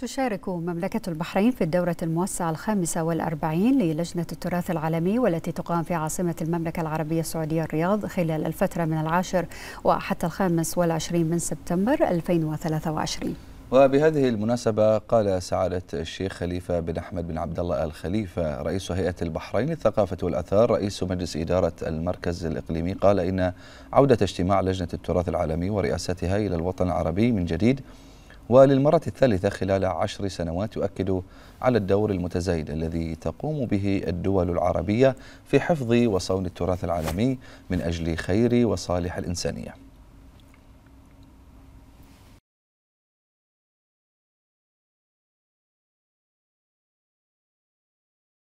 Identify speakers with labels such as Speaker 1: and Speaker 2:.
Speaker 1: تشارك مملكة البحرين في الدورة الموسعة الخامسة والأربعين للجنة التراث العالمي والتي تقام في عاصمة المملكة العربية السعودية الرياض خلال الفترة من العاشر وحتى الخامس والعشرين من سبتمبر 2023
Speaker 2: وبهذه المناسبة قال سعادة الشيخ خليفة بن أحمد بن عبد الله الخليفة رئيس هيئة البحرين للثقافة والأثار رئيس مجلس إدارة المركز الإقليمي قال إن عودة اجتماع لجنة التراث العالمي ورئاستها إلى الوطن العربي من جديد وللمرة الثالثة خلال عشر سنوات يؤكد على الدور المتزايد الذي تقوم به الدول العربية في حفظ وصون التراث العالمي من أجل خير وصالح الإنسانية